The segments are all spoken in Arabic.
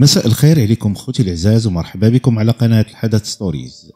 مساء الخير عليكم خوتي العزاز ومرحبا بكم على قناة الحدث ستوريز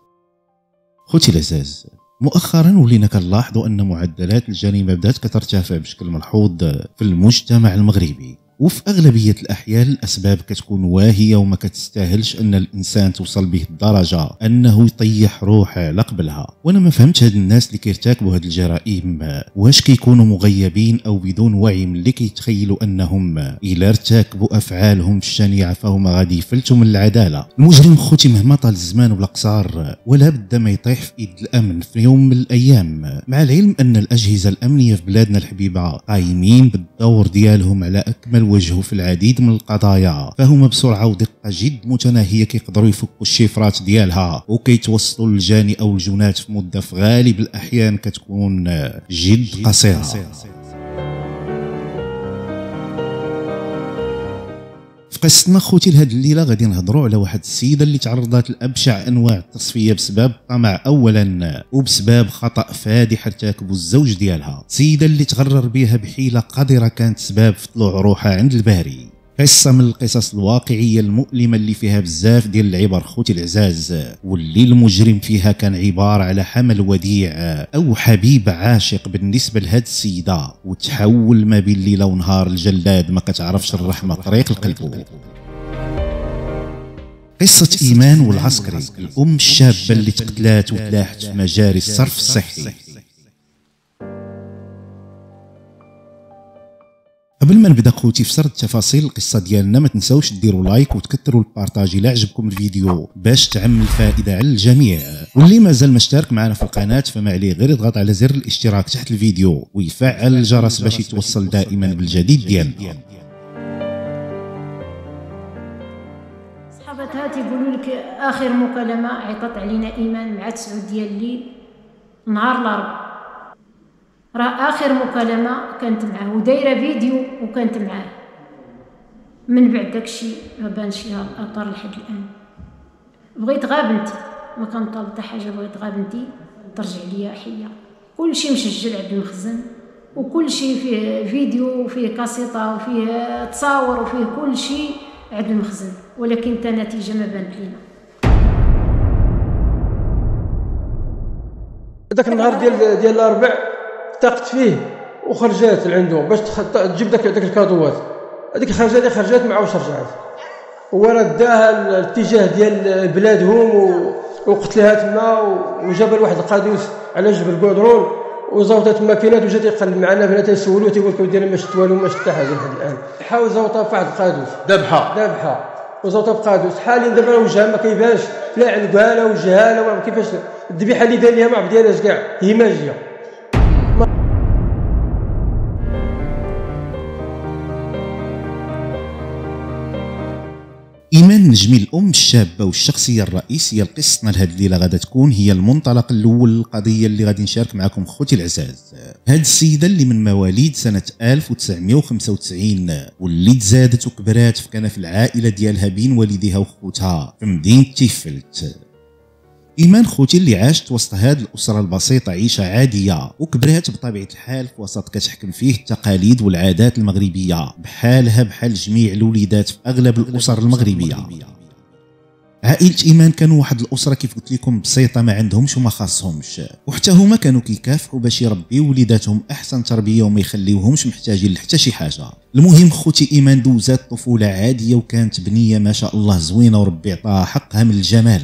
خوتي العزاز مؤخرا ولينا كنلاحظوا ان معدلات الجريمه بدات كترتفع بشكل ملحوظ في المجتمع المغربي وفي أغلبية الأحيان الأسباب كتكون واهية وما كتستاهلش أن الإنسان توصل به الدرجة أنه يطيح روحه لقبلها وأنا ما فهمتش هاد الناس اللي كيرتكبوا هاد الجرائم واش كيكونوا مغيبين أو بدون وعي ملي كيتخيلوا أنهم إلا ارتكبوا أفعالهم الشنيعة فهم غادي يفلتوا من العدالة المجرم خوتي مهما طال الزمان ولا قصار ولا بد ما يطيح في إيد الأمن في يوم من الأيام مع العلم أن الأجهزة الأمنية في بلادنا الحبيبة قايمين بالدور ديالهم على أكمل الوجه في العديد من القضايا فهما بسرعه ودقه جد متناهيه كيقدروا يفكوا الشفرات ديالها وكيتوصلوا للجاني او الجنات في مده في غالب الاحيان كتكون جد قصيره قسنا خوتي لهاد الليله غادي نهضروا على واحد السيده اللي تعرضت لابشع انواع التصفيه بسبب طمع اولا وبسبب خطا فادح ارتكبه الزوج ديالها سيده اللي تغرر بها بحيله قذره كانت سبب في طلوع روحها عند الباري قصة من القصص الواقعية المؤلمة اللي فيها بزاف ديال العبر خوتي العزاز واللي المجرم فيها كان عبارة على حمل وديع أو حبيب عاشق بالنسبة لهاد السيدة وتحول ما بين ليلة ونهار الجلاد ما كتعرفش الرحمة طريق القلب قصة إيمان والعسكري الأم الشابة اللي تقتلات وتلاحت في مجاري الصرف الصحي قبل ما نبدا خوتي في سرد تفاصيل القصه ديالنا ما تنساوش ديروا لايك وتكثروا البارطاجي الا عجبكم الفيديو باش تعم الفائده على الجميع واللي مازال ما اشترك معنا في القناه فما عليه غير يضغط على زر الاشتراك تحت الفيديو ويفعل الجرس باش يتوصل دائما بالجديد ديالنا صحابات هاتي يقولوا لك اخر مكالمه عيطت علينا ايمان مع 9 ديال الليل نهار الاربعاء راه اخر مكالمه كانت معاه ودايره فيديو وكانت معاه من بعد داكشي ما بانش ليها الاثر لحد الان بغيت غا بنتي ما كنطلب حتى حاجه بغيت غا بنتي ترجع ليا حيه كلشي مسجل عند المخزن وكلشي فيه فيديو وفيه كاسيطه وفيه تصاور وفيه كلشي عند المخزن ولكن تا نتيجه ما بانت لينا داك النهار ديال ديال الاربع ثقت فيه وخرجات لعندهم باش تجيب داك داك الكادوات هذيك الخرجه اللي خرجات ما عاودش رجعت ورداها الاتجاه ديال بلادهم وقتلها تما وجاب لواحد القادوس على جبل كودرون وزوطه تما وجات وجا معنا بنات تنسولو تيقول لك ودينا ما شفت والو ما شفت حاجه لحد الان حاول زوطه واحد القادوس ذبحه ذبحه وزوطه بقادوس حاليا دابا وجهها ما كيبانش لا عندها لا وجهها لا كيفاش الذبيحه اللي دار ليها ما عرفت كاع هي ماجيه ايمان نجمي الام الشابه والشخصيه الرئيسيه لقصتنا لهاد الليله غادا تكون هي المنطلق الاول للقضيه اللي غادي نشارك معكم خوتي العزاز هاد السيده اللي من مواليد سنه 1995 واللي تزادت وكبرات في كنف العائله ديالها بين والديها وخوتها في مدينه تيفلت إيمان خوتي اللي عاشت وسط هاد الأسرة البسيطة عيشة عادية وكبرات بطبيعة الحال في وسط كتحكم فيه التقاليد والعادات المغربية بحالها بحال جميع الوليدات في أغلب الأسر المغربية عائله ايمان كانوا واحد الاسره كيف قلت لكم بسيطه ما عندهمش وما خاصهمش وحتى هما كانوا كيكافحوا باش يربيو وليداتهم احسن تربيه وما يخليوهمش محتاجين لحتى شي حاجه المهم خوتي ايمان دوزات طفوله عاديه وكانت بنيه ما شاء الله زوينه وربي عطاها حقها من الجمال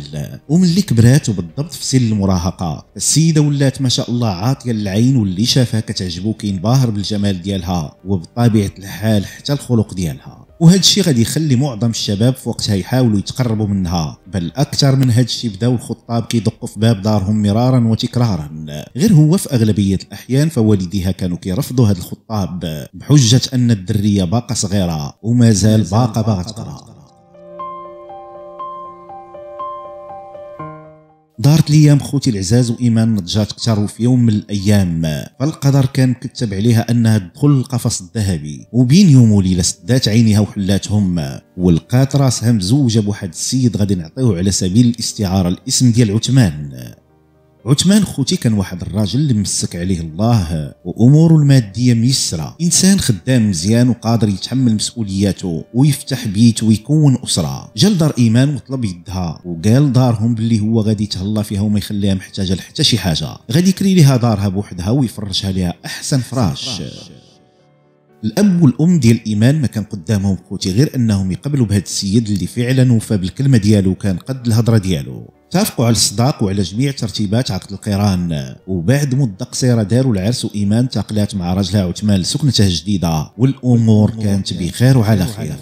اللي كبرات وبالضبط في سن المراهقه السيده ولات ما شاء الله عاطيه للعين واللي شافها كتعجبو كينباهر بالجمال ديالها وبطبيعه الحال حتى الخلق ديالها وهذا الشيء غادي يخلي معظم الشباب في وقتها يحاولوا يتقربوا منها بل اكثر من هذا الشيء بداو الخطاب كيدقوا في باب دارهم مرارا وتكرارا غير هو في اغلبيه الاحيان فوالديها كانوا كيرفضوا هذا الخطاب بحجه ان الدريه باقه صغيره ومازال باقه باغا تقرا دارت ليام خوتي العزاز وايمان نضجات كثر في يوم من الايام فالقدر كان كتب عليها انها تدخل القفص الذهبي وبين يوم وليله سدات عينيها وحلاتهم ولقات راسها مزوجه بواحد السيد غادي نعطيوه على سبيل الاستعاره الاسم ديال عثمان عثمان خوتي كان واحد الراجل اللي مسك عليه الله واموره الماديه ميسره انسان خدام مزيان وقادر يتحمل مسؤولياته ويفتح بيت ويكون اسره جا لدار ايمان وطلب يدها وقال دارهم باللي هو غادي يتهلا فيها وما يخليها محتاجه لحتى شي حاجه غادي يكري ليها دارها بوحدها ويفرشها ليها احسن فراش الاب والام ديال ايمان ما كان قدامهم خوتي غير انهم يقبلوا بهذا السيد اللي فعلا وفى بالكلمه ديالو كان قد الهضره ديالو اتفقوا على الصداق وعلى جميع ترتيبات عقد القران وبعد مده قصيره داروا العرس وايمان تاقلات مع رجلها عثمان لسكنتها الجديده والامور كانت بخير وعلى خير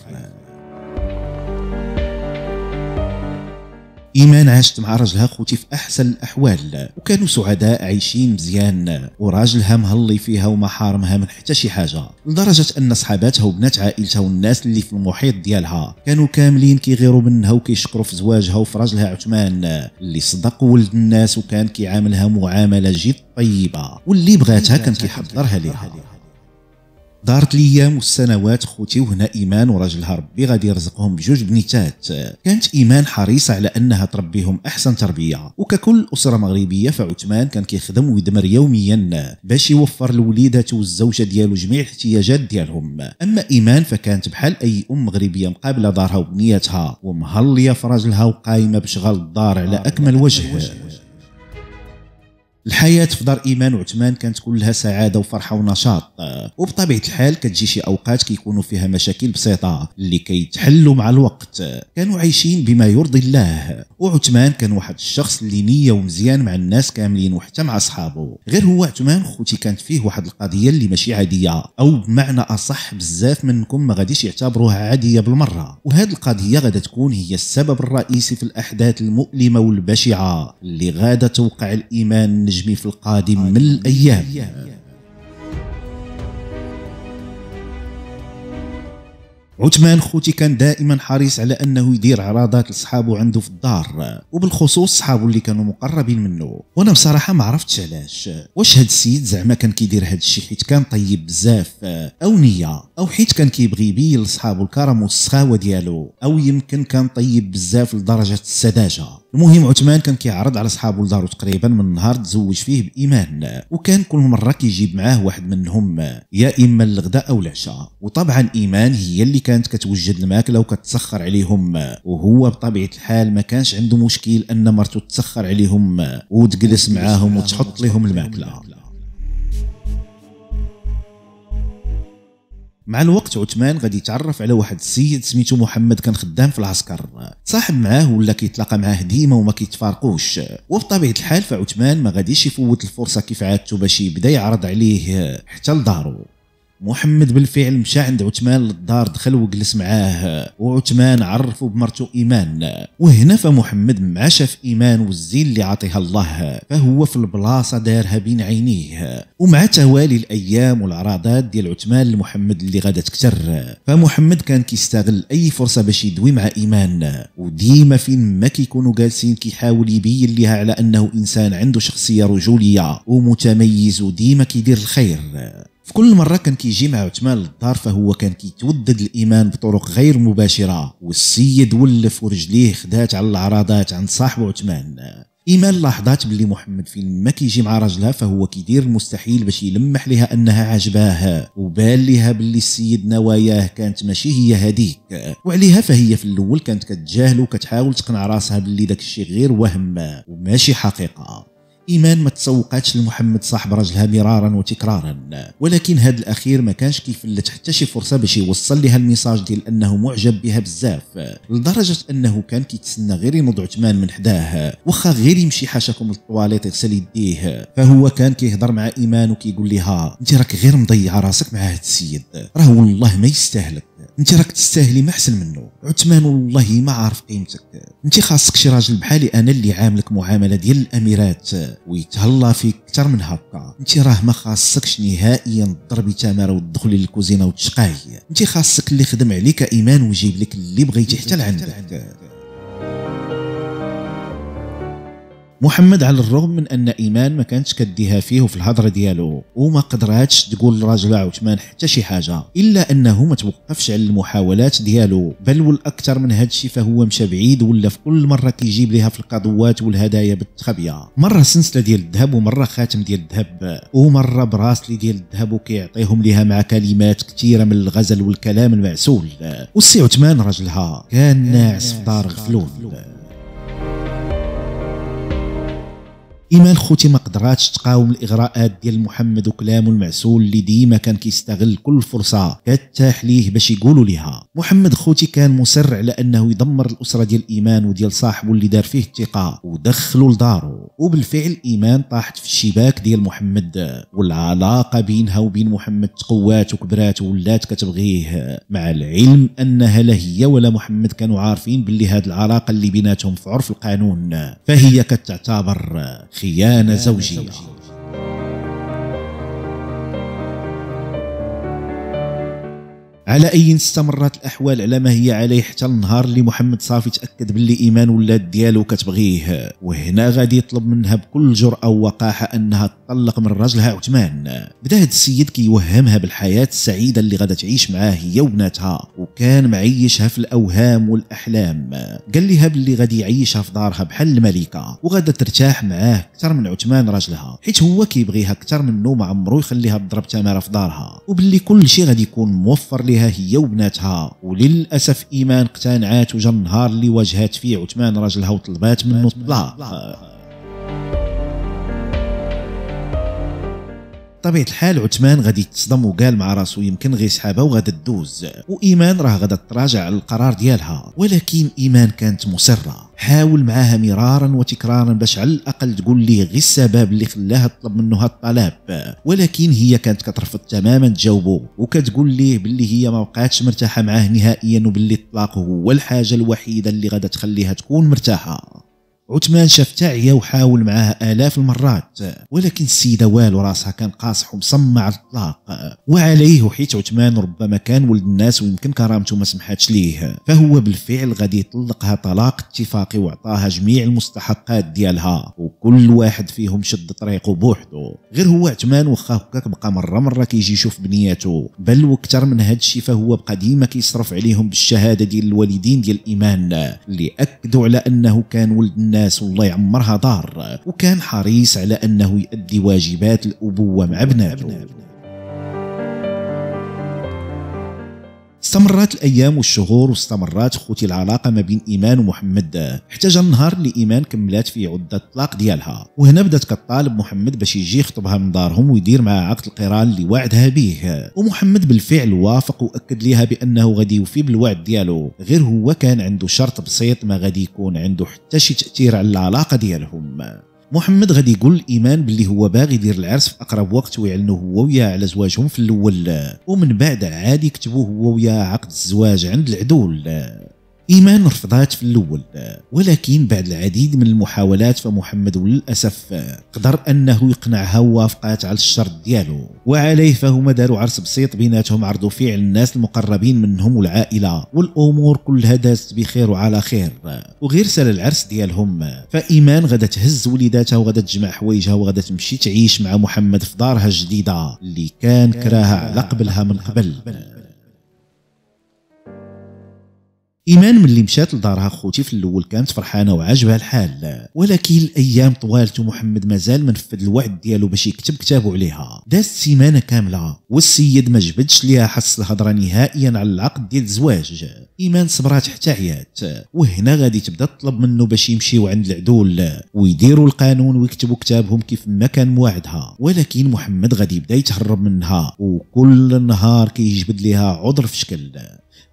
إيمان عاشت مع راجلها خوتي في أحسن الأحوال وكانوا سعداء عايشين مزيان وراجلها مهلي فيها وما حارمها من حتى شي حاجة لدرجة أن صحاباتها وبنات عائلتها والناس اللي في المحيط ديالها كانوا كاملين كيغيروا منها وكيشكروا في زواجها وفي راجلها عثمان اللي صدق ولد الناس وكان كيعاملها معاملة جد طيبة واللي بغاتها كان كيحضرها ليها دارت الايام والسنوات خوتي وهنا ايمان وراجلها ربي غادي يرزقهم بجوج بنيتات كانت ايمان حريصه على انها تربيهم احسن تربيه وككل اسره مغربيه فعثمان كان كيخدم ويدمر يوميا باش يوفر لوليداته والزوجه ديالو جميع الاحتياجات ديالهم اما ايمان فكانت بحال اي ام مغربيه مقابله دارها وبنيتها ومهليه فراجلها وقايمه بشغل الدار على اكمل وجه الحياه في دار ايمان وعثمان كانت كلها سعاده وفرحه ونشاط آه، وبطبيعه الحال كتجي شي اوقات كيكونوا فيها مشاكل بسيطه اللي كيتحلوا مع الوقت كانوا عايشين بما يرضي الله وعثمان كان واحد الشخص اللي نيه ومزيان مع الناس كاملين وحتى مع اصحابه غير هو عثمان خوتي كانت فيه واحد القضيه اللي ماشي عاديه او بمعنى اصح بزاف منكم ما غاديش يعتبروها عاديه بالمره وهذه القضيه غادا تكون هي السبب الرئيسي في الاحداث المؤلمه والبشعه اللي غادا توقع الايمان النجم في القادم من الأيام عثمان خوتي كان دائما حريص على انه يدير عراضات لصحابه عنده في الدار وبالخصوص صحابه اللي كانوا مقربين منه وانا بصراحه ما عرفتش علاش واش هاد السيد زعما كان كيدير هاد الشيء حيت كان طيب بزاف او نيه او حيت كان كيبغي يبين لصحابه الكرم والسخاوه ديالو او يمكن كان طيب بزاف لدرجه السذاجه المهم عثمان كان كيعرض على صحابه لدارو تقريبا من نهار تزوج فيه بايمان وكان كل مره كيجيب معاه واحد منهم يا اما الغداء او العشاء وطبعا ايمان هي اللي كانت كتوجد الماكله وكتسخر عليهم وهو بطبيعه الحال ما كانش عنده مشكل ان مرته تسخر عليهم وتجلس معاهم وتحط لهم الماكله مع الوقت عثمان غادي يتعرف على واحد السيد سميتو محمد كان خدام في العسكر صاحب معاه ولا كيتلاقى معاه ديما وما كيتفارقوش وبطبيعه الحال فعثمان ما غاديش يفوت الفرصه كيف عادته باش يبدا يعرض عليه حتى لدارو محمد بالفعل مشى عند عثمان للدار دخل وجلس معاه وعثمان عرفه بمرته ايمان وهنا فمحمد ما شاف ايمان والزين اللي عطيها الله فهو في البلاصه دارها بين عينيه ومع توالي الايام والعراضات ديال عثمان لمحمد اللي غادا تكتر فمحمد كان كيستغل اي فرصه باش يدوي مع ايمان وديما فين ما كيكونوا جالسين كيحاول يبين ليها على انه انسان عنده شخصيه رجوليه ومتميز وديما كيدير الخير في كل مرة كان كيجي مع عثمان للدار فهو كان كيتودد الإيمان بطرق غير مباشرة والسيد ولف ورجليه خدات على العراضات عند صاحب عثمان إيمان لاحظات بلي محمد فين ما كيجي مع راجلها فهو كيدير المستحيل باش يلمح لها أنها عجباها وبان لها بلي السيد نواياه كانت ماشي هي هذيك وعليها فهي في الأول كانت كتجاهل وكتحاول تقنع راسها بلي داك الشيء غير وهم وماشي حقيقة إيمان ما تسوقاتش لمحمد صاحب راجلها مرارا وتكرارا ولكن هذا الأخير ما كانش كيفلت حتى شي فرصة باش يوصل لها الميساج ديال أنه معجب بها بزاف لدرجة أنه كان كيتسنى غير ينوض عثمان من حداه واخا غير يمشي حاشاكم للطواليط يغسل يديه فهو كان كيهضر مع إيمان وكيقول لها أنت راك غير مضيعة راسك مع هذا السيد راه والله ما يستاهلك انت راك تستاهلي ما احسن منه عثمان والله ما عارف قيمتك انت خاصك شي راجل بحالي انا اللي عاملك معامله ديال الاميرات ويتهلا فيك اكثر من هكا انت راه ما خاصكش نهائيا تضربي تماره وتدخلي للكوزينه وتشقاي انت خاصك اللي خدم عليك ايمان ويجيب لك اللي بغيتي حتى لعندك محمد على الرغم من ان ايمان ما كانتش كديها فيه وفي الهضره ديالو وما قدراتش تقول للراجل عثمان حتى شي حاجه الا انه ما توقفش على المحاولات ديالو بل والاكثر من هذا الشيء فهو مشى بعيد ولا في كل مره كيجيب ليها في القضوات والهدايا بالتخبيه مره سلسله ديال الذهب ومره خاتم ديال الذهب ومره براسلي ديال الذهب وكيعطيهم ليها مع كلمات كثيره من الغزل والكلام المعسول وسي عثمان راجلها كان ناعس في دار غفلون ايمان خوتي ما قدراتش تقاوم الاغراءات ديال محمد وكلامه المعسول اللي ديما كان كيستغل كل فرصه كتاح ليه باش يقولوا ليها محمد خوتي كان مصر على انه يدمر الاسره ديال ايمان وديال صاحبه اللي دار فيه الثقه ودخلوا لدارو وبالفعل ايمان طاحت في الشباك ديال محمد والعلاقه بينها وبين محمد تقوات وكبرات ولات كتبغيه مع العلم انها لا هي ولا محمد كانوا عارفين باللي هاد العلاقه اللي بيناتهم في عرف القانون فهي كتعتبر خيانة زوجها على اي استمرت الاحوال على ما هي عليه حتى النهار اللي محمد صافي تاكد باللي ايمان ولاد ديالو كتبغيه وهنا غادي يطلب منها بكل جراه ووقاحه انها تطلق من راجلها عثمان بدا هذا السيد كيوهمها بالحياه السعيده اللي غادا تعيش معاه هي وبناتها وكان معيشها في الاوهام والاحلام قال لها باللي غادي يعيشها في دارها بحال الملكه وغادا ترتاح معاه اكثر من عثمان راجلها حيت هو كيبغيها اكثر منه ما عمرو يخليها تضرب تماره في دارها وباللي كل شيء غادي يكون موفر ليها عليها هي وبناتها وللاسف ايمان اقتنعات وجا النهار اللي واجهات فيه عثمان راجلها وطلبات منه الطلاق بطبيعه الحال عثمان غادي يتصدم وقال مع راسو يمكن غير سحابه وغادا تدوز وايمان راه غادا تراجع على القرار ديالها ولكن ايمان كانت مصره حاول معاها مرارا وتكرارا باش على الاقل تقول ليه غير السبب اللي خلاها تطلب منه الطلب ولكن هي كانت كترفض تماما تجاوبه وكتقول ليه باللي هي ما بقاتش مرتاحه معاه نهائيا وباللي الطلاق هو الحاجه الوحيده اللي غادا تخليها تكون مرتاحه عثمان شاف تعيا وحاول معاها آلاف المرات ولكن السيدة والو راسها كان قاصح ومصمع على الطلاق وعليه حيت عثمان ربما كان ولد الناس ويمكن كرامته ما سمحاتش ليه فهو بالفعل غادي يطلقها طلاق اتفاقي وعطاها جميع المستحقات ديالها وكل واحد فيهم شد طريقه بوحدو غير هو عثمان واخا هكاك بقى مرة مرة كيجي يشوف بنياته بل واكثر من هادشي فهو بقى ديما كيصرف عليهم بالشهادة ديال الوالدين ديال إيمان اللي أكدوا على أنه كان ولد الناس الناس والله يعمرها دار وكان حريص على أنه يؤدي واجبات الأبوة مع ابنه استمرت الايام والشهور واستمرت خوتي العلاقه ما بين ايمان ومحمد حتى جا النهار اللي ايمان كملات فيه عده الطلاق ديالها وهنا بدات كطالب محمد باش يجي يخطبها من دارهم ويدير معها عقد القران اللي وعدها به ومحمد بالفعل وافق واكد ليها بانه غادي يوفي بالوعد ديالو غير هو كان عنده شرط بسيط ما غادي يكون عنده حتى شي تاثير على العلاقه ديالهم محمد غادي يقول الايمان باللي هو باغي يدير العرس في اقرب وقت ويعلنوا هو وياها على زواجهم في الاول ومن بعد عادي يكتبوا هو وياها عقد الزواج عند العدول إيمان رفضات في الأول ولكن بعد العديد من المحاولات فمحمد للأسف قدر أنه يقنعها ووافقات على الشرط ديالو وعليه فهما داروا عرس بسيط بيناتهم عرضوا فيه على الناس المقربين منهم والعائلة والأمور كلها دازت بخير وعلى خير وغير سال العرس ديالهم فإيمان غدا تهز وليداتها وغدا تجمع حوايجها وغدا تمشي تعيش مع محمد في دارها الجديدة اللي كان كراها على قبلها من قبل ايمان ملي مشات لدارها خوتي في الاول كانت فرحانه وعاجبها الحال ولكن الايام طوالت ومحمد مازال ما نفذ الوعد ديالو باش يكتب كتابو عليها دازت سيمانه كامله والسيد ما جبدش ليها حس الهضره نهائيا على العقد ديال الزواج ايمان صبرات حتى عيات وهنا غادي تبدا تطلب منه باش يمشيو عند العدول ويديروا القانون ويكتبوا كتابهم كيف ما كان موعدها ولكن محمد غادي يبدا يتهرب منها وكل نهار كيجبد كي ليها عذر في شكل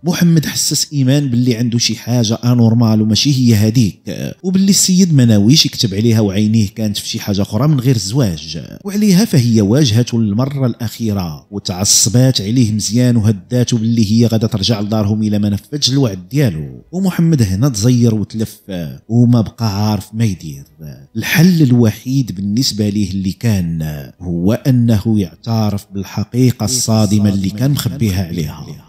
محمد حسس ايمان باللي عنده شي حاجه انورمال وماشي هي هذيك وباللي السيد ما ناويش يكتب عليها وعينيه كانت في شي حاجه اخرى من غير الزواج وعليها فهي واجهته للمره الاخيره وتعصبات عليه مزيان وهداته باللي هي غادا ترجع لدارهم الا ما نفذش الوعد ديالو ومحمد هنا تزير وتلف وما بقى عارف ما يدير الحل الوحيد بالنسبه ليه اللي كان هو انه يعترف بالحقيقه الصادمه اللي كان مخبيها عليها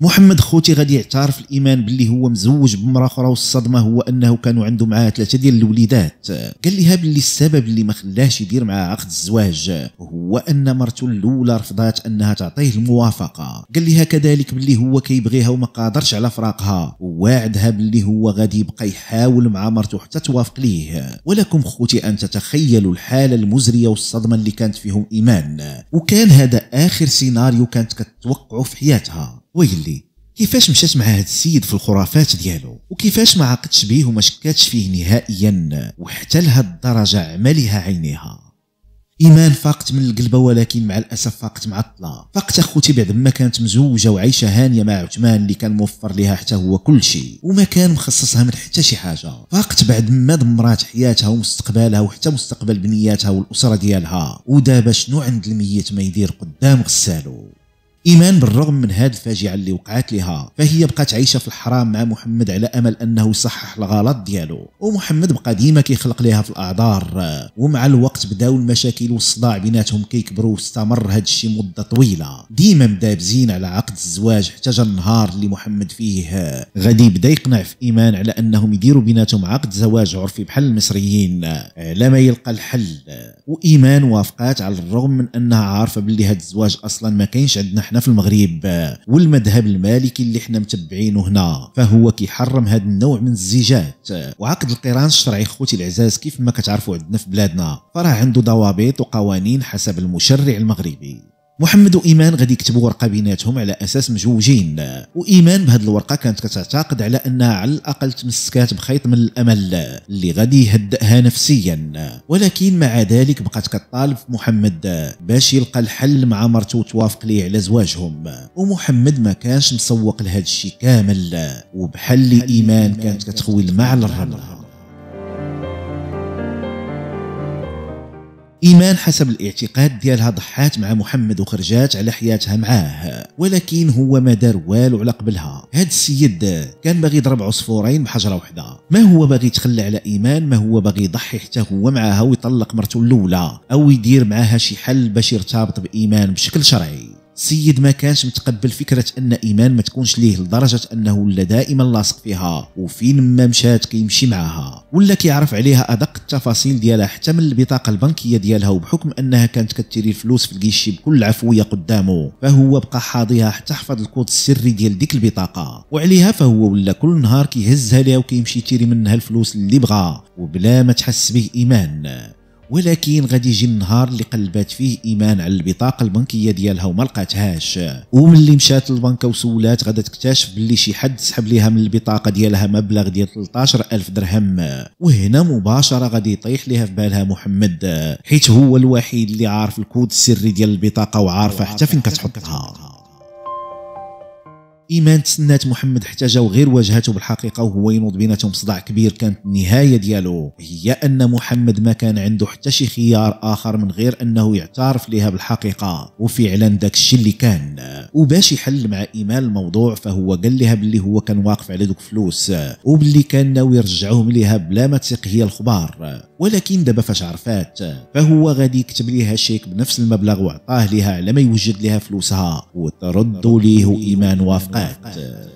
محمد خوتي غادي يعترف الايمان باللي هو مزوج بمراه اخرى والصدمه هو انه كانوا عنده معاه ثلاثه ديال الوليدات قال لها باللي السبب اللي ما خلاهش يدير معاه عقد الزواج هو ان مرته الاولى رفضات انها تعطيه الموافقه قال لها كذلك باللي هو كيبغيها وما قادرش على فراقها وواعدها باللي هو غادي يبقى يحاول مع مرته حتى توافق ليه ولكم خوتي ان تتخيلوا الحاله المزريه والصدمه اللي كانت فيهم ايمان وكان هذا اخر سيناريو كانت كتوقعه في حياتها ويلي كيفاش مشات مع هذا السيد في الخرافات ديالو وكيفاش ما عقدش بيه وما شكاتش فيه نهائيا وحتى لهاد الدرجه عملها عينيها ايمان فاقت من القلبه ولكن مع الاسف فاقت مع الطلاق فاقت اخوتي بعد ما كانت مزوجه وعايشه هانيه مع عثمان اللي كان موفر لها حتى هو كل شيء وما كان مخصصها من حتى شي حاجه فاقت بعد ما دمرات حياتها ومستقبلها وحتى مستقبل بنياتها والاسره ديالها ودابا شنو عند الميت ما يدير قدام غسالو إيمان بالرغم من هذه الفاجعة اللي وقعت لها فهي بقات عايشة في الحرام مع محمد على أمل أنه يصحح الغلط ديالو ومحمد بقى ديما كيخلق ليها في الأعذار ومع الوقت بداو المشاكل والصداع بيناتهم كيكبروا واستمر هذا الشيء مدة طويلة ديما بدا بزين على عقد الزواج حتى جا النهار اللي محمد فيه غادي بدا يقنع في إيمان على أنهم يديروا بيناتهم عقد زواج عرفي بحال المصريين على ما يلقى الحل وإيمان وافقات على الرغم من أنها عارفة باللي هذا الزواج أصلا ما كاينش عندنا احنا في المغرب والمذهب المالكي اللي احنا متبعينه هنا فهو كيحرم هذا النوع من الزيجات وعقد القران الشرعي خوتي العزاز كيف ما كتعرفوا عندنا في بلادنا فراه عنده ضوابط وقوانين حسب المشرع المغربي محمد وايمان غادي يكتبوا ورقه بيناتهم على اساس مزوجين وايمان بهذه الورقه كانت كتعتقد على انها على الاقل تمسكات بخيط من الامل اللي غادي يهدئها نفسيا ولكن مع ذلك بقات كطالب محمد باش يلقى الحل مع مرته وتوافق ليه على زواجهم ومحمد ما كانش مسوق لهذا الشيء كامل وبحال ايمان كانت كتخوي الماء على إيمان حسب الاعتقاد ديالها ضحات مع محمد وخرجات على حياتها معاه ولكن هو ما دار والو على قبلها هاد السيد كان باغي يضرب عصفورين بحجرة واحدة ما هو باغي يتخلى على إيمان ما هو باغي يضحي حتى هو معاها ويطلق مرته الأولى أو يدير معاها شي حل باش يرتبط بإيمان بشكل شرعي سيد ما كانش متقبل فكره ان ايمان ما تكونش ليه لدرجه انه ولا دائما لاصق فيها وفين ما مشات كيمشي معاها ولا كيعرف عليها ادق التفاصيل ديالها حتى من البطاقه البنكيه ديالها وبحكم انها كانت كتيري الفلوس في الكيشي بكل عفويه قدامه فهو بقى حاضيها حتى حفظ الكود السري ديال ديك البطاقه وعليها فهو ولا كل نهار كيهزها ليها وكيمشي تيري منها الفلوس اللي بغا وبلا ما تحس به ايمان ولكن غادي يجي النهار اللي قلبات فيه ايمان على البطاقه البنكيه ديالها وما لقاتهاش وملي مشات للبنكه وسولات غادا تكتشف بلي شي حد سحب ليها من البطاقه ديالها مبلغ ديال 13000 درهم وهنا مباشره غادي يطيح ليها في بالها محمد حيت هو الوحيد اللي عارف الكود السري ديال البطاقه وعارفه حتى فين كتحطها إيمان تسنات محمد حتى جاو غير واجهته بالحقيقة وهو ينوض بيناتهم صداع كبير كانت النهاية ديالو هي أن محمد ما كان عنده حتى شي خيار آخر من غير أنه يعترف لها بالحقيقة وفعلا داك الشيء اللي كان وباش يحل مع إيمان الموضوع فهو قال لها باللي هو كان واقف على دوك فلوس وباللي كان ناوي يرجعهم ليها بلا ما تثق هي الخبار ولكن دابا فاش عرفات فهو غادي يكتب ليها شيك بنفس المبلغ وعطاه ليها على ما يوجد لها فلوسها وترد ليه إيمان وافق 哎，对，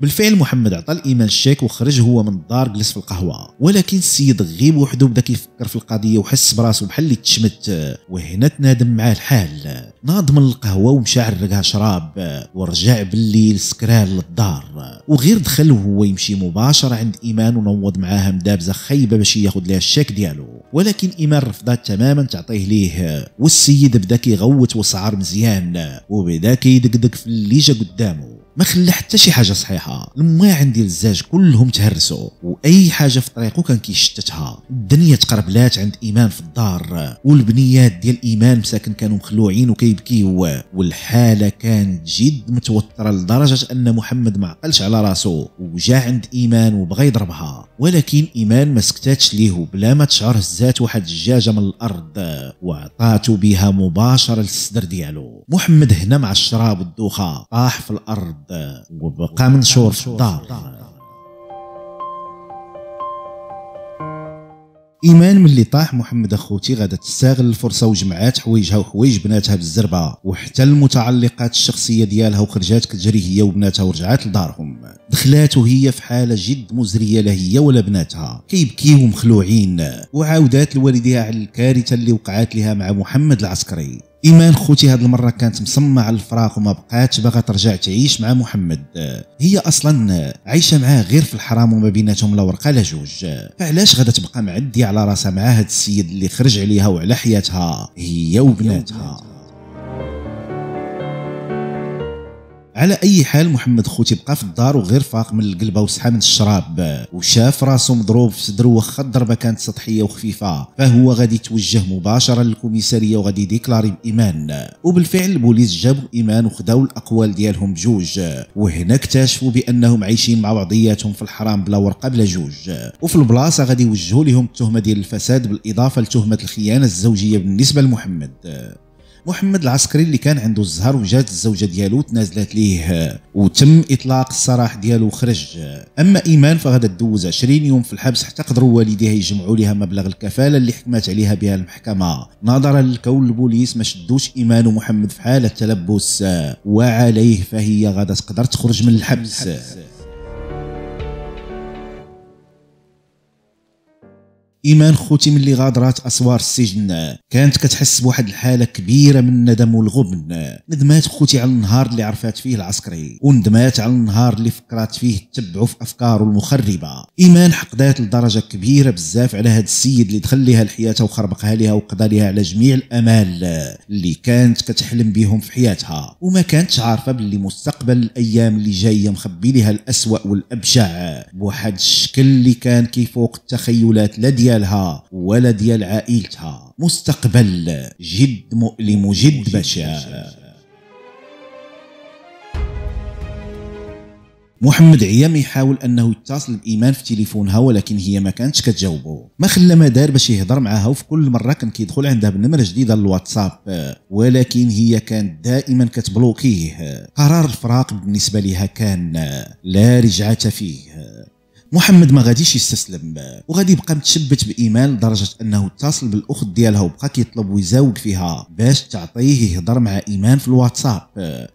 بالفعل محمد عطى الايمان الشيك وخرج هو من الدار جلس في القهوه ولكن السيد غيب وحده بدا كيفكر في القضيه وحس براسو بحال اللي تشمت وهنا تنادم معاه الحال ناض من القهوه ومشى عرقها شراب ورجع بالليل سكران للدار وغير دخل وهو يمشي مباشره عند ايمان ونوض معاها مدابزه خايبه باش ياخذ لها الشيك ديالو ولكن ايمان رفضات تماما تعطيه ليه والسيد بدا كيغوت وسعر مزيان وبدا كيدقدق في اللي جا قدامه ما خلى حتى شي حاجه صحيحه الماعن ديال الزاج كلهم تهرسوا واي حاجه في طريقه كان كيشتتها الدنيا تقربلات عند ايمان في الدار والبنيات ديال ايمان مساكن كانوا مخلوعين وكيبكيو والحاله كانت جد متوتره لدرجه ان محمد ما عقلش على راسو وجا عند ايمان وبغى يضربها ولكن إيمان ما سكتاتش ليه بلا ما تشعر هزات واحد الجاجة من الأرض وعطاتو بها مباشرة للصدر ديالو محمد هنا مع الشراب والدوخة طاح في الأرض وبقى منشور في الدار ايمان ملي طاح محمد اخوتي غادا تستغل الفرصه وجمعات حوايجها وحوايج بناتها بالزربه وحتى المتعلقات الشخصيه ديالها وخرجات كتجري هي وبناتها ورجعات لدارهم دخلات وهي في حاله جد مزريه لا هي ولا بناتها كيبكيو مخلوعين وعاودات لوالديها على الكارثه اللي وقعات لها مع محمد العسكري ايمان خوتي هاد المره كانت مصممه على الفراق وما بقاتش باغا ترجع تعيش مع محمد آه، هي اصلا آه، عايشه معاه غير في الحرام وما بيناتهم لا ورقه لا جوج فعلاش آه، غادا تبقى معديه على راسها مع هاد السيد اللي خرج عليها وعلى حياتها هي وبناتها على اي حال محمد خوتي بقى في الدار وغير فاق من القلبه وصحى من الشراب وشاف راسو مضروب في صدره واخا الضربه كانت سطحيه وخفيفه فهو غادي يتوجه مباشره للكوميساريه وغادي يديكلاري بايمان وبالفعل البوليس جابوا ايمان وخداو الاقوال ديالهم بجوج وهنا اكتشفوا بانهم عايشين مع بعضياتهم في الحرام بلا ورقه بلا جوج وفي البلاصه غادي يوجهوا لهم التهمه ديال الفساد بالاضافه لتهمه الخيانه الزوجيه بالنسبه لمحمد محمد العسكري اللي كان عنده الزهر وجات الزوجه ديالو تنازلات ليه آه، وتم اطلاق السراح ديالو وخرج آه، اما ايمان فغادا تدوز 20 يوم في الحبس حتى قدروا والديها يجمعوا لها مبلغ الكفاله اللي حكمت عليها بها المحكمه نظرا للكون البوليس ما شدوش ايمان ومحمد في حاله تلبس آه، وعليه فهي غادا تقدر تخرج من الحبس, الحبس. إيمان خوتي ملي غادرات أسوار السجن كانت كتحس بواحد الحالة كبيرة من الندم والغبن ندمات خوتي على النهار اللي عرفات فيه العسكري وندمات على النهار اللي فكرات فيه تبعو في أفكاره المخربة إيمان حقدات لدرجة كبيرة بزاف على هذا السيد اللي دخل لها لحياتها وخربقها لها وقضى لها على جميع الأمال اللي كانت كتحلم بهم في حياتها وما كانتش عارفة باللي مستقبل الأيام اللي جاية مخبي لها الأسوأ والأبشع بواحد الشكل اللي كان كيفوق التخيلات لا ديالها ولا ديال عائلتها مستقبل جد مؤلم جد بشع محمد عيام يحاول انه يتصل بايمان في تليفونها ولكن هي ما كانتش كتجاوبه ما خلى ما دار باش يهضر معاها وفي كل مره كان كيدخل عندها بنمره جديده للواتساب ولكن هي كانت دائما كتبلوكيه قرار الفراق بالنسبه لها كان لا رجعه فيه محمد ما غاديش يستسلم وغادي يبقى متشبت بايمان لدرجه انه اتصل بالاخت ديالها وبقى كيطلب ويزاوج فيها باش تعطيه يهضر مع ايمان في الواتساب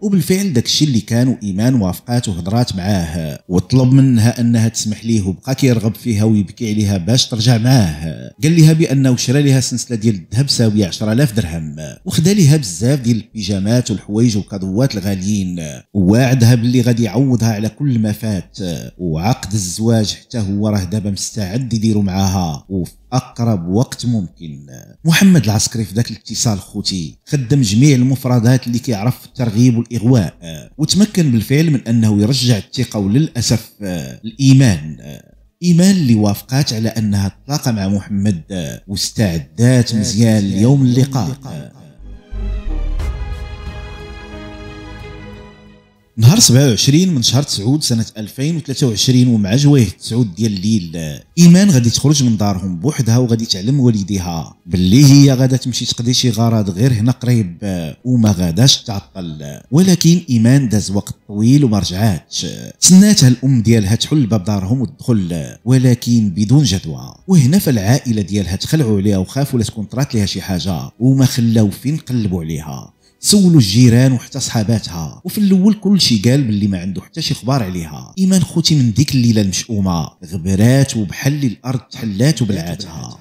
وبالفعل داكشي اللي كان وايمان وافقات وهضرات معاه وطلب منها انها تسمح ليه وبقى كيرغب فيها ويبكي عليها باش ترجع معاه قال لها بانه شرى لها سلسله ديال الذهب ساويه 10000 درهم وخدا لها بزاف ديال البيجامات والحوايج والكادوات الغاليين وواعدها باللي غادي يعوضها على كل ما فات وعقد الزواج حتى هو راه دابا مستعد يديروا معاها وفي اقرب وقت ممكن محمد العسكري في ذاك الاتصال خوتي خدم جميع المفردات اللي كيعرف في الترغيب والاغواء وتمكن بالفعل من انه يرجع الثقه وللاسف الايمان ايمان اللي وافقات على انها تلاقى مع محمد واستعدات مزيان ليوم اللقاء نهار 27 من شهر تسعود سنة 2023 ومع جوايه تسعود ديال الليل إيمان غادي تخرج من دارهم بوحدها وغادي تعلم والديها باللي هي غادا تمشي تقضي شي غرض غير هنا قريب وما غاداش تعطل ولكن إيمان داز وقت طويل وما رجعاتش تسناتها الأم ديالها تحل باب دارهم وتدخل ولكن بدون جدوى وهنا فالعائلة ديالها تخلعوا عليها وخافوا لا تكون طرات لها شي حاجة وما خلاو فين قلبوا عليها سولوا الجيران وحتى صحاباتها وفي الاول كل شي قال باللي ما عنده حتى شي خبار عليها ايمان خوتي من ديك الليله المشؤومه غبرات وبحل الارض تحلات وبلعاتها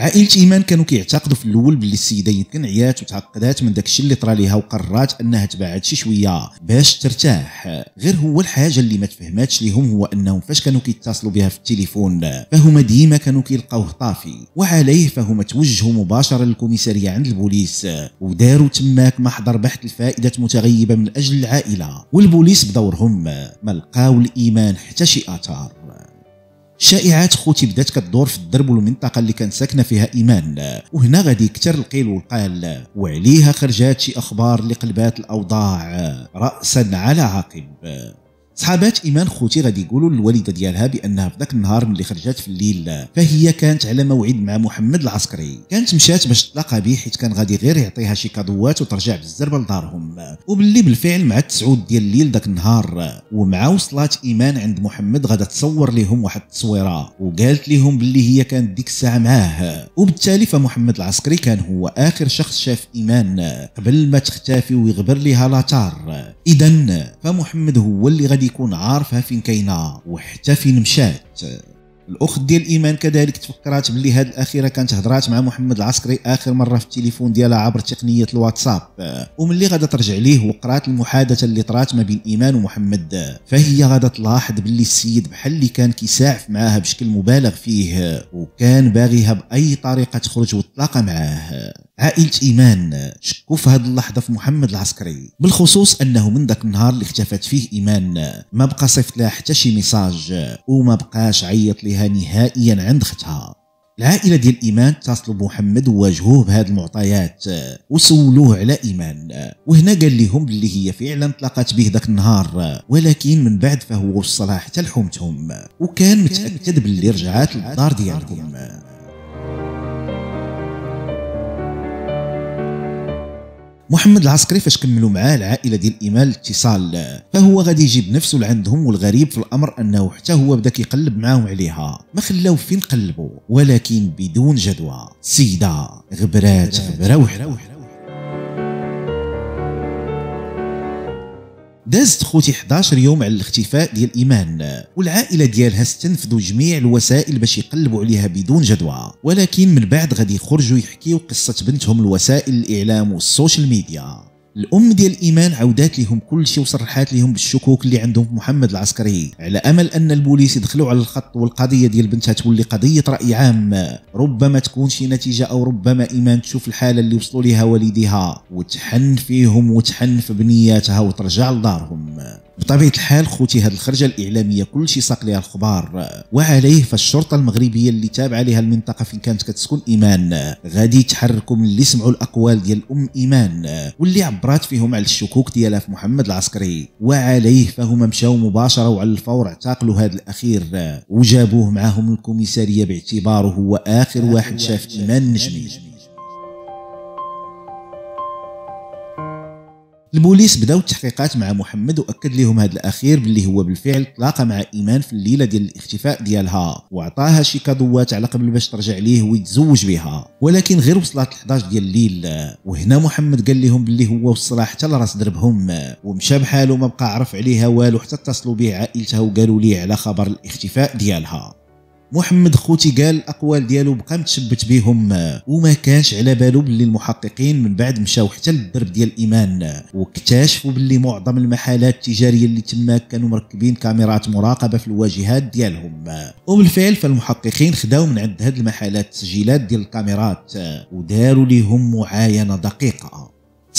عائله ايمان كانوا كيعتقدوا في الاول باللي السيده يمكن عيات وتعقدات من داكشي اللي طرا ليها وقررات انها تبعد شي شويه باش ترتاح غير هو الحاجه اللي ما تفهماتش ليهم هو انهم فاش كانوا كيتصلوا بها في التليفون فهما ديما كانوا كيلقاوه طافي وعليه فهما توجهوا مباشره للكوميساريه عند البوليس وداروا تماك محضر بحث الفائده متغيبه من اجل العائله والبوليس بدورهم ما لقاو الايمان حتى شي اثار شائعات خوتي بدات كدور في الدرب والمنطقه اللي كان ساكنه فيها ايمان وهنا غادي يكتر القيل والقال وعليها خرجات شي اخبار اللي قلبات الاوضاع راسا على عقب صحابات ايمان خوتي غادي يقولوا للوالده ديالها بانها في ذاك النهار ملي خرجت في الليل فهي كانت على موعد مع محمد العسكري كانت مشات باش تلاقى به حيت كان غادي غير يعطيها شي كادوات وترجع بالزربه لدارهم وباللي بالفعل مع التسعود ديال الليل ذاك النهار ومع وصلات ايمان عند محمد غادا تصور لهم واحد التصويره وقالت لهم باللي هي كانت ديك الساعه معاه وبالتالي فمحمد العسكري كان هو اخر شخص شاف ايمان قبل ما تختفي ويغبر لها لاتار اذا فمحمد هو اللي غادي يكون عارفها فين كاينه وحتى فين مشات الاخت ديال ايمان كذلك تفكرات بلي هاد الاخيره كانت هضرات مع محمد العسكري اخر مره في التليفون ديالها عبر تقنيه الواتساب وملي غادا ترجع ليه وقرات المحادثه اللي طرات ما بين ايمان ومحمد فهي غادا تلاحظ بلي السيد بحال اللي كان كيساعف معاها بشكل مبالغ فيه وكان باغيها باي طريقه تخرج وتلاقى معاه عائلة إيمان شكوا في هذه اللحظة في محمد العسكري بالخصوص أنه من ذاك النهار اللي اختفت فيه إيمان ما بقى صيفط لها حتى شي ميساج وما بقاش عيط لها نهائيا عند ختها العائله ديال ايمان اتصلوا بمحمد وواجهوه بهاد المعطيات وسولوه على ايمان وهنا قال لهم اللي هي فعلا طلقت به ذاك النهار ولكن من بعد فهو وصلها حتى لحومتهم وكان متاكد باللي رجعات للدار ديالهم محمد العسكري فاش كملوا معاه العائله ديال ايمال الاتصال فهو غادي يجيب نفسه لعندهم والغريب في الامر انه حتى هو بدا كيقلب معاهم عليها ما خلاو فين قلبوا ولكن بدون جدوى سيده غبرات غبره وحده دازت خوتي 11 يوم على الاختفاء ديال ايمان والعائله ديالها استنفذوا جميع الوسائل باش يقلبوا عليها بدون جدوى ولكن من بعد غادي يخرجوا يحكيوا قصه بنتهم الوسائل الاعلام والسوشيال ميديا الام ديال الايمان عاودات لهم كل شيء وصرحات لهم بالشكوك اللي عندهم في محمد العسكري على امل ان البوليس يدخلوا على الخط والقضيه ديال بنتها تولي قضيه راي عام ربما تكون شي نتيجه او ربما ايمان تشوف الحاله اللي وصلوا لها والديها وتحن فيهم وتحن في بنياتها وترجع لدارهم بطبيعه الحال خوتي هذه الخرجه الاعلاميه كل شيء ساق لها الخبار وعليه فالشرطه المغربيه اللي تابعه لها المنطقه فين كانت كتسكن ايمان غادي تحركوا من اللي سمعوا الاقوال ديال ام ايمان واللي عبرات فيهم على الشكوك ديالها في محمد العسكري وعليه فهما مشاو مباشره وعلى الفور اعتقلوا هذا الاخير وجابوه معاهم الكوميساريه باعتباره هو اخر واحد شاف ايمان نجمي البوليس بداو التحقيقات مع محمد واكد لهم هذا الاخير باللي هو بالفعل تلاقى مع ايمان في الليله ديال الاختفاء ديالها وعطاها شي كادوات على قبل باش ترجع ليه ويتزوج بها ولكن غير وصلات 11 ديال الليل وهنا محمد قال لهم باللي هو وصل حتى لراس دربهم ومشى بحاله ما بقى عرف عليها والو حتى اتصلوا به عائلتها وقالوا ليه على خبر الاختفاء ديالها محمد خوتي قال الاقوال ديالو بقى متشبت بهم وما كانش على بالو باللي المحققين من بعد مشاو حتى للدرب ديال ايمان واكتشفوا باللي معظم المحلات التجاريه اللي تماك كانوا مركبين كاميرات مراقبه في الواجهات ديالهم وبالفعل فالمحققين خداو من عند هاد المحلات تسجيلات ديال الكاميرات وداروا ليهم معاينه دقيقه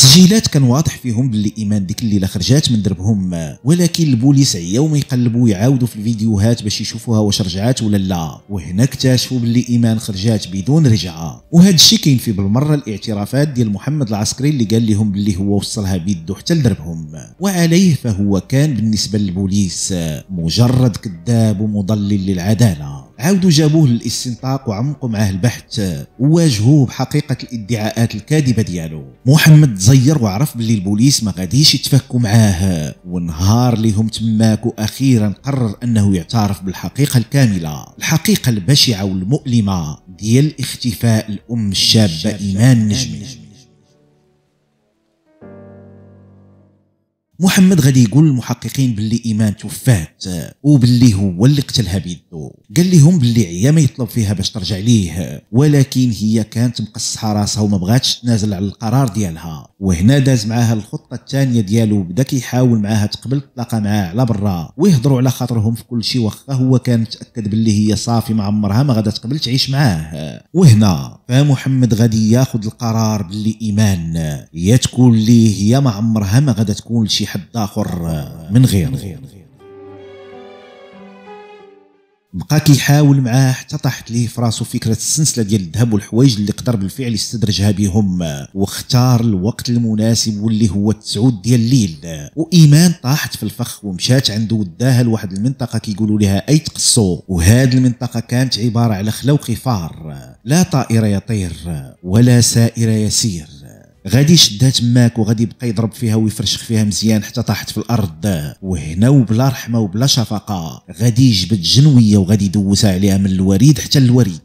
التسجيلات كان واضح فيهم باللي ايمان ديك الليله خرجات من دربهم ولكن البوليس يوم يقلبوا يعاودوا في الفيديوهات باش يشوفوها واش رجعات ولا لا وهنا اكتشفوا باللي ايمان خرجات بدون رجعه وهذا الشيء كاين فيه بالمره الاعترافات ديال محمد العسكري اللي قال لهم باللي هو وصلها بيدو حتى لدربهم وعليه فهو كان بالنسبه للبوليس مجرد كذاب ومضلل للعداله عاودوا جابوه للاستنطاق وعمقوا معاه البحث وواجهوه بحقيقه الادعاءات الكاذبه ديالو محمد تزير وعرف باللي البوليس ما غاديش يتفكوا معاه ونهار ليهم تماك واخيرا قرر انه يعترف بالحقيقه الكامله الحقيقه البشعه والمؤلمه ديال اختفاء الام الشابه ايمان نجمي محمد غادي يقول للمحققين باللي ايمان توفات وباللي هو اللي قتلها بيدو قال لهم باللي عيا ما يطلب فيها باش ترجع ليه ولكن هي كانت مقصحه راسها وما بغاتش تنازل على القرار ديالها وهنا داز معاها الخطه الثانيه ديالو بدا كيحاول معاها تقبل تلاقى معاه على برا ويهضروا على خاطرهم في كل شيء واخا هو كان متاكد باللي هي صافي ما عمرها ما غادا تقبل تعيش معاه وهنا فمحمد غادي ياخذ القرار باللي ايمان يا تكون ليه هي ما عمرها ما غادا تكون لشي حد آخر آه، من غير بقى كيحاول معاه حتى طاحت ليه في راسو فكره السلسله ديال الذهب والحوايج اللي قدر بالفعل يستدرجها بهم آه، واختار الوقت المناسب واللي هو التسعود ديال الليل آه، وايمان طاحت في الفخ ومشات عنده وداها لواحد المنطقه كيقولوا لها اي تقصو وهذه المنطقه كانت عباره على خلا وخفار لا طائر يطير ولا سائر يسير غادي يشدها تماك وغادي يبقى يضرب فيها ويفرشخ فيها مزيان حتى طاحت في الارض وهنا وبلا رحمه وبلا شفقه غادي يجبد جنويه وغادي يدوسها عليها من الوريد حتى الوريد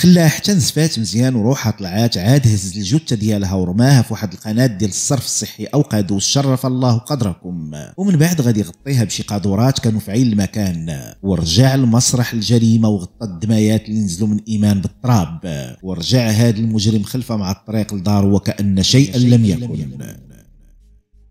خلاها حتى نزفات مزيان وروحها طلعات عاد هز الجثه ديالها ورماها في واحد القناه ديال الصرف الصحي او قادوس شرف الله قدركم ومن بعد غادي يغطيها بشي قادورات كانوا في عين المكان ورجع لمسرح الجريمه وغطى الدمايات اللي نزلوا من ايمان بالتراب ورجع هذا المجرم خلفه مع الطريق لدار وكان شيئا لم يكن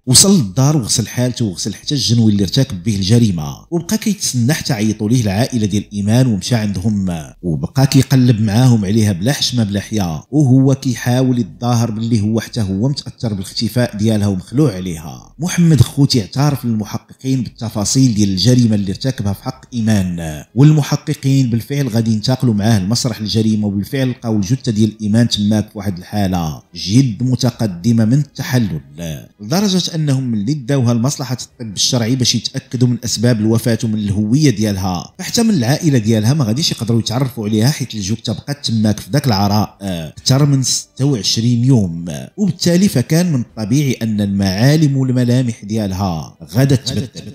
وصل للدار وغسل حالته وغسل حتى الجنوي اللي ارتكب به الجريمه وبقى كيتسنى حتى عيطوا ليه العائله ديال ايمان ومشى عندهم وبقى كيقلب معاهم عليها بلا حشمه بلا حياه وهو كيحاول يتظاهر باللي هو حتى هو متاثر بالاختفاء ديالها ومخلوع عليها محمد خوتي اعترف للمحققين بالتفاصيل ديال الجريمه اللي ارتكبها في حق ايمان والمحققين بالفعل غادي ينتقلوا معاه لمسرح الجريمه وبالفعل لقاو الجثه ديال ايمان تماك في واحد الحاله جد متقدمه من التحلل لدرجه انهم اللي داوها المصلحه الطب الشرعي باش يتاكدوا من اسباب الوفاه ومن الهويه ديالها حتى من العائله ديالها ما غاديش يقدروا يتعرفوا عليها حيت الجوك بقات تماك في ذاك العراء آه، اكثر من 26 يوم وبالتالي فكان من الطبيعي ان المعالم والملامح ديالها غادا تبدل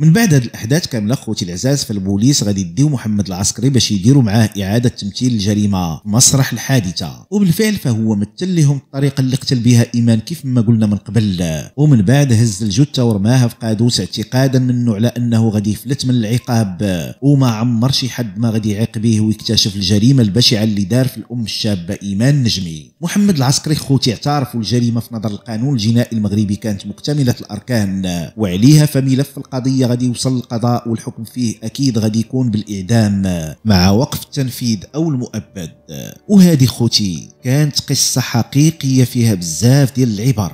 من بعد هذه الاحداث كامله خوتي العزاز فالبوليس غادي يديو محمد العسكري باش يديروا معاه اعاده تمثيل الجريمه مسرح الحادثه وبالفعل فهو مثل لهم الطريقه اللي قتل بها ايمان كيف ما قلنا من قبل ومن بعد هز الجثه ورماها في قادوس اعتقادا منه على انه غادي يفلت من العقاب وما عمر شي حد ما غادي يعيق به ويكتشف الجريمه البشعه اللي دار في الام الشابه ايمان نجمي محمد العسكري خوتي اعترف الجريمه في نظر القانون الجنائي المغربي كانت مكتمله الاركان وعليها فملف القضيه غادي يوصل القضاء والحكم فيه اكيد غادي يكون بالاعدام مع وقف التنفيذ او المؤبد وهذه خوتي كانت قصة حقيقية فيها بزاف ديال العبر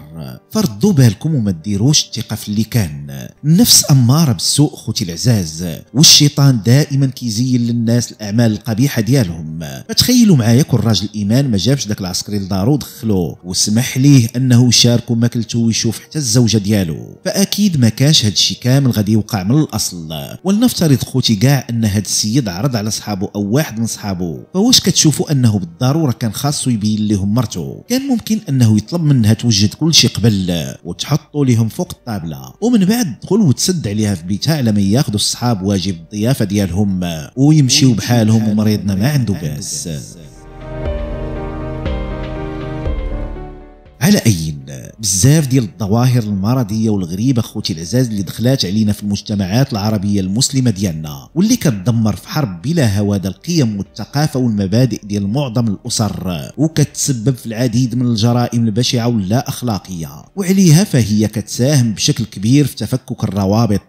فردوا بالكم وما ديروش الثقة في اللي كان النفس أمارة بالسوء خوتي العزاز والشيطان دائما كيزين للناس الأعمال القبيحة ديالهم فتخيلوا معايا كون راجل إيمان ما جابش داك العسكري لدارو دخلو وسمح ليه أنه يشاركو ماكلتو ويشوف حتى الزوجة ديالو فأكيد ما كانش هاد الشي كامل غادي يوقع من الأصل ولنفترض خوتي كاع أن هاد السيد عرض على صحابه أو واحد من صحابه فواش كتشوفوا أنه بالضرورة كان خاصو بين لهم مرته كان ممكن انه يطلب منها توجد كل شيء قبل وتحطوا لهم فوق الطابله ومن بعد دخل وتسد عليها في بيتها على ما ياخذوا الصحاب واجب الضيافه ديالهم ويمشيو بحالهم ومريضنا ما عنده باس على اي بزاف ديال الظواهر المرضيه والغريبه خوتي العزاز اللي دخلات علينا في المجتمعات العربيه المسلمه ديالنا واللي كتدمر في حرب بلا هوادة القيم والثقافه والمبادئ ديال معظم الاسر وكتسبب في العديد من الجرائم البشعه واللا اخلاقيه وعليها فهي كتساهم بشكل كبير في تفكك الروابط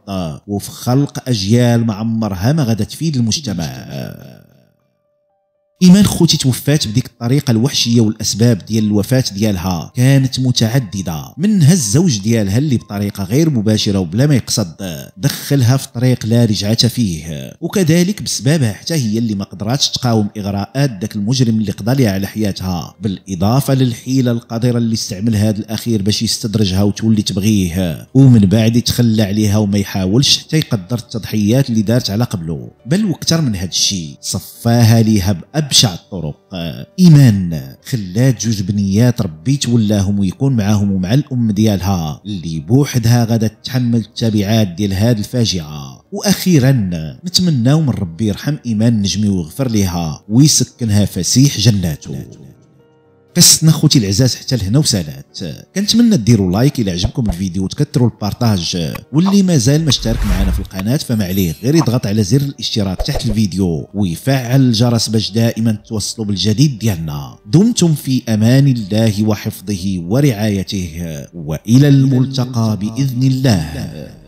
وفي خلق اجيال معمرها ما غدا تفيد المجتمع ايمان خوتي توفات بديك الطريقه الوحشيه والاسباب ديال الوفاه ديالها كانت متعدده منها الزوج ديالها اللي بطريقه غير مباشره وبلا ما يقصد دخلها في طريق لا رجعه فيه وكذلك بسببها حتى هي اللي ما قدراتش تقاوم اغراءات ذاك المجرم اللي قضى على حياتها بالاضافه للحيله القذره اللي استعملها هذا الاخير باش يستدرجها وتولي تبغيه ومن بعد يتخلى عليها وما يحاولش حتى يقدر التضحيات اللي دارت على قبله بل واكثر من هذا الشيء صفاها ليها بأب ابشع الطرق آه، ايمان خلات جوج بنيات ربي تولاهم ويكون معاهم ومع الام ديالها اللي بوحدها غادا تحمل التبعات ديال هاد الفاجعه واخيرا نتمناو من ربي يرحم ايمان نجمي ويغفر لها ويسكنها فسيح جناته قصتنا خوتي العزاز حتى لهنا وسالات كنتمنى ديروا لايك الى عجبكم الفيديو وتكثروا البارطاج واللي مازال ما اشترك معنا في القناه فما عليه غير يضغط على زر الاشتراك تحت الفيديو ويفعل الجرس باش دائما توصلوا بالجديد ديالنا دمتم في امان الله وحفظه ورعايته والى الملتقى باذن الله